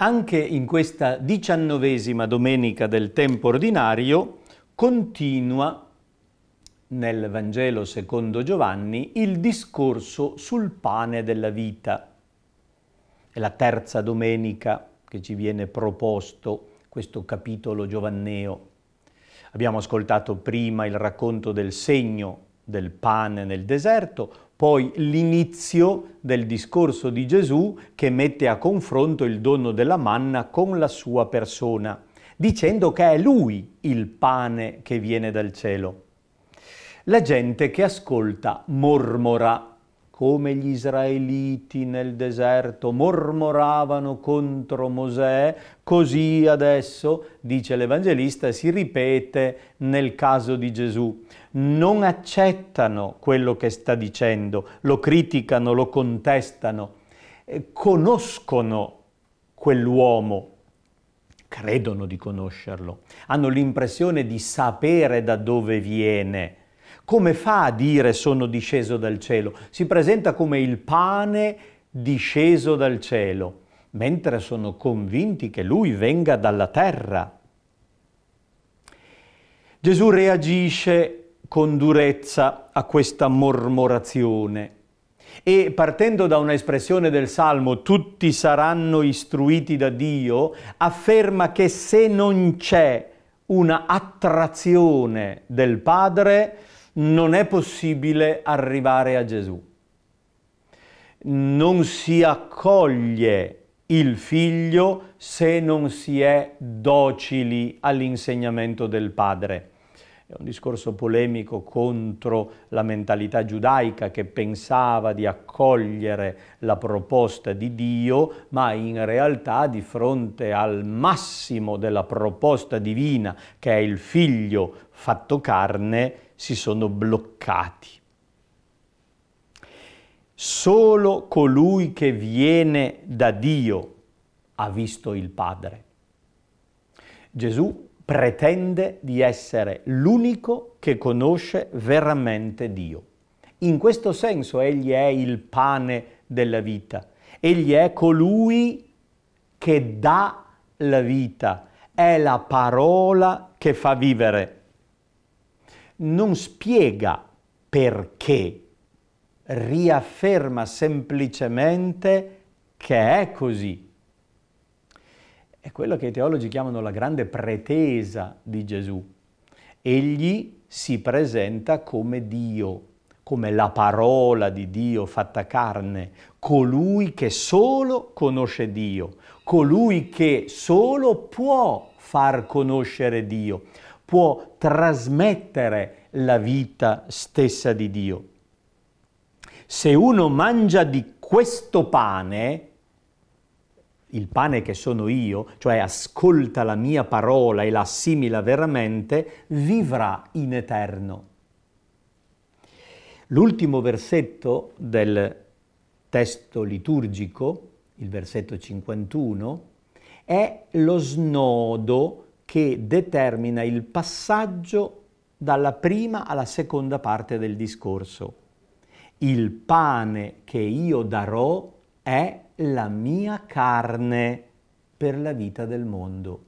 Anche in questa diciannovesima domenica del tempo ordinario continua nel Vangelo secondo Giovanni il discorso sul pane della vita. È la terza domenica che ci viene proposto questo capitolo giovanneo. Abbiamo ascoltato prima il racconto del segno del pane nel deserto, poi l'inizio del discorso di Gesù che mette a confronto il dono della manna con la sua persona, dicendo che è lui il pane che viene dal cielo. La gente che ascolta mormora, come gli israeliti nel deserto mormoravano contro Mosè, così adesso, dice l'Evangelista, si ripete nel caso di Gesù non accettano quello che sta dicendo, lo criticano, lo contestano, eh, conoscono quell'uomo, credono di conoscerlo, hanno l'impressione di sapere da dove viene. Come fa a dire sono disceso dal cielo? Si presenta come il pane disceso dal cielo, mentre sono convinti che lui venga dalla terra. Gesù reagisce con durezza a questa mormorazione. E partendo da un'espressione del Salmo, tutti saranno istruiti da Dio, afferma che se non c'è una attrazione del Padre, non è possibile arrivare a Gesù. Non si accoglie il figlio se non si è docili all'insegnamento del Padre è un discorso polemico contro la mentalità giudaica che pensava di accogliere la proposta di Dio, ma in realtà di fronte al massimo della proposta divina, che è il figlio fatto carne, si sono bloccati. Solo colui che viene da Dio ha visto il Padre. Gesù pretende di essere l'unico che conosce veramente Dio. In questo senso egli è il pane della vita, egli è colui che dà la vita, è la parola che fa vivere. Non spiega perché, riafferma semplicemente che è così è quello che i teologi chiamano la grande pretesa di Gesù. Egli si presenta come Dio, come la parola di Dio fatta carne, colui che solo conosce Dio, colui che solo può far conoscere Dio, può trasmettere la vita stessa di Dio. Se uno mangia di questo pane, il pane che sono io, cioè ascolta la mia parola e la assimila veramente, vivrà in eterno. L'ultimo versetto del testo liturgico, il versetto 51, è lo snodo che determina il passaggio dalla prima alla seconda parte del discorso. Il pane che io darò è la mia carne per la vita del mondo.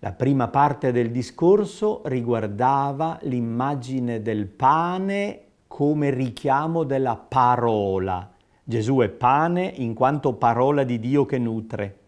La prima parte del discorso riguardava l'immagine del pane come richiamo della parola. Gesù è pane in quanto parola di Dio che nutre.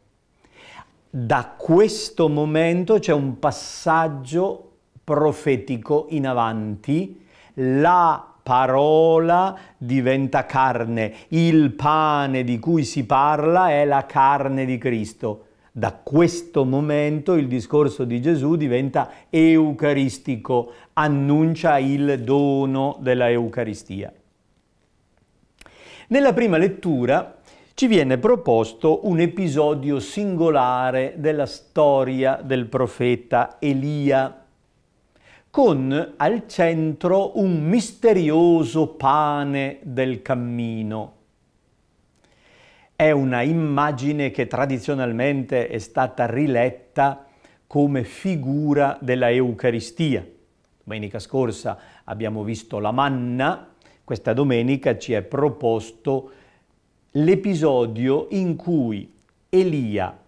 Da questo momento c'è un passaggio profetico in avanti. La parola diventa carne, il pane di cui si parla è la carne di Cristo. Da questo momento il discorso di Gesù diventa eucaristico, annuncia il dono della Eucaristia. Nella prima lettura ci viene proposto un episodio singolare della storia del profeta Elia con al centro un misterioso pane del cammino. È una immagine che tradizionalmente è stata riletta come figura della Eucaristia. Domenica scorsa abbiamo visto la manna, questa domenica ci è proposto l'episodio in cui Elia,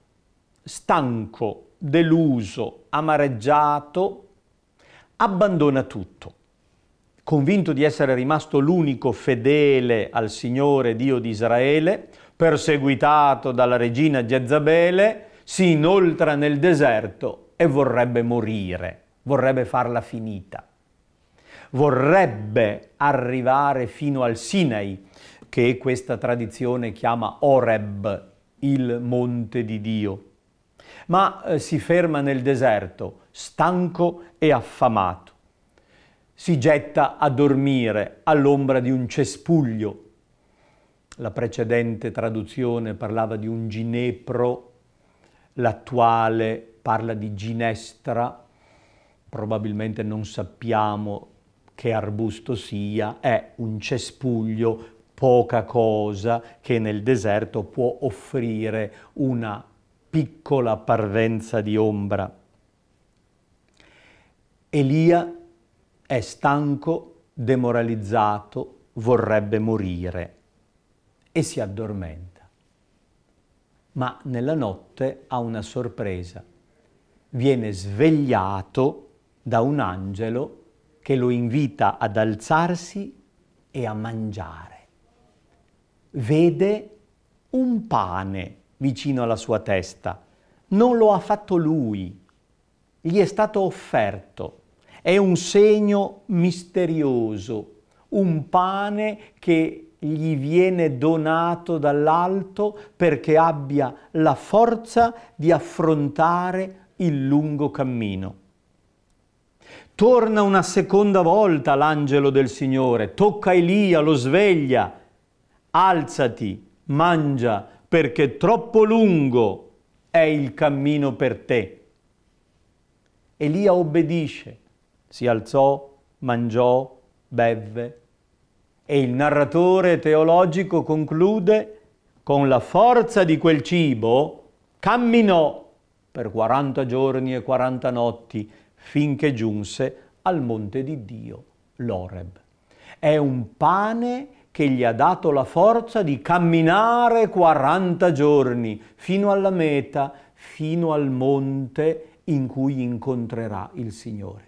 stanco, deluso, amareggiato, abbandona tutto. Convinto di essere rimasto l'unico fedele al Signore Dio di Israele, perseguitato dalla regina Jezabele, si inoltra nel deserto e vorrebbe morire, vorrebbe farla finita. Vorrebbe arrivare fino al Sinai, che questa tradizione chiama Oreb, il monte di Dio. Ma eh, si ferma nel deserto stanco e affamato. Si getta a dormire all'ombra di un cespuglio. La precedente traduzione parlava di un ginepro, l'attuale parla di ginestra, probabilmente non sappiamo che arbusto sia, è un cespuglio, poca cosa che nel deserto può offrire una piccola parvenza di ombra. Elia è stanco, demoralizzato, vorrebbe morire e si addormenta. Ma nella notte ha una sorpresa. Viene svegliato da un angelo che lo invita ad alzarsi e a mangiare. Vede un pane vicino alla sua testa. Non lo ha fatto lui, gli è stato offerto. È un segno misterioso, un pane che gli viene donato dall'alto perché abbia la forza di affrontare il lungo cammino. Torna una seconda volta l'angelo del Signore, tocca Elia, lo sveglia, alzati, mangia, perché troppo lungo è il cammino per te. Elia obbedisce, si alzò, mangiò, bevve. E il narratore teologico conclude, con la forza di quel cibo camminò per 40 giorni e 40 notti finché giunse al monte di Dio, l'Oreb. È un pane che gli ha dato la forza di camminare 40 giorni fino alla meta, fino al monte in cui incontrerà il Signore.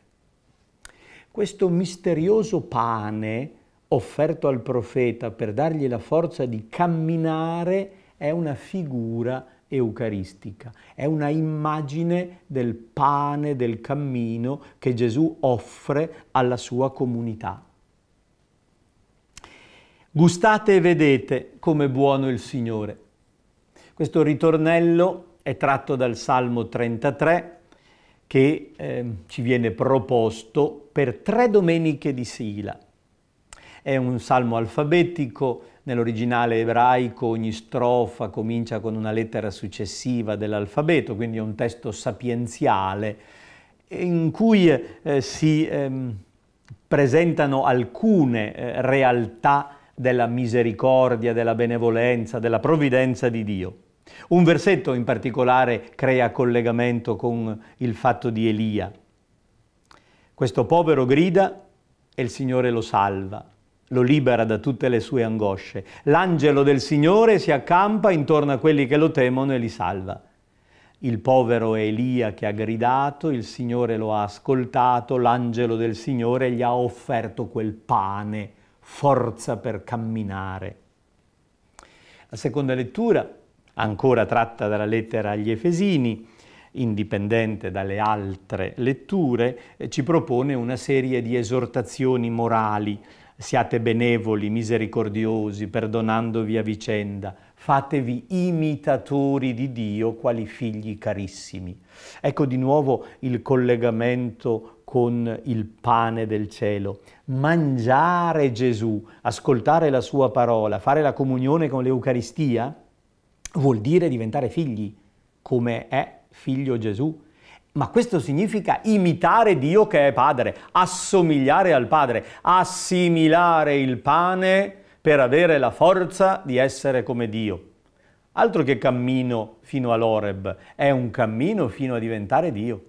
Questo misterioso pane offerto al profeta per dargli la forza di camminare è una figura eucaristica, è una immagine del pane del cammino che Gesù offre alla sua comunità. Gustate e vedete come buono il Signore. Questo ritornello è tratto dal Salmo 33, che eh, ci viene proposto per tre domeniche di sila. È un salmo alfabetico, nell'originale ebraico ogni strofa comincia con una lettera successiva dell'alfabeto, quindi è un testo sapienziale in cui eh, si eh, presentano alcune eh, realtà della misericordia, della benevolenza, della provvidenza di Dio. Un versetto in particolare crea collegamento con il fatto di Elia. Questo povero grida e il Signore lo salva, lo libera da tutte le sue angosce. L'angelo del Signore si accampa intorno a quelli che lo temono e li salva. Il povero Elia che ha gridato, il Signore lo ha ascoltato, l'angelo del Signore gli ha offerto quel pane, forza per camminare. La seconda lettura ancora tratta dalla lettera agli Efesini, indipendente dalle altre letture, eh, ci propone una serie di esortazioni morali. Siate benevoli, misericordiosi, perdonandovi a vicenda, fatevi imitatori di Dio quali figli carissimi. Ecco di nuovo il collegamento con il pane del cielo, mangiare Gesù, ascoltare la sua parola, fare la comunione con l'Eucaristia, vuol dire diventare figli, come è figlio Gesù. Ma questo significa imitare Dio che è Padre, assomigliare al Padre, assimilare il pane per avere la forza di essere come Dio. Altro che cammino fino all'Oreb, è un cammino fino a diventare Dio.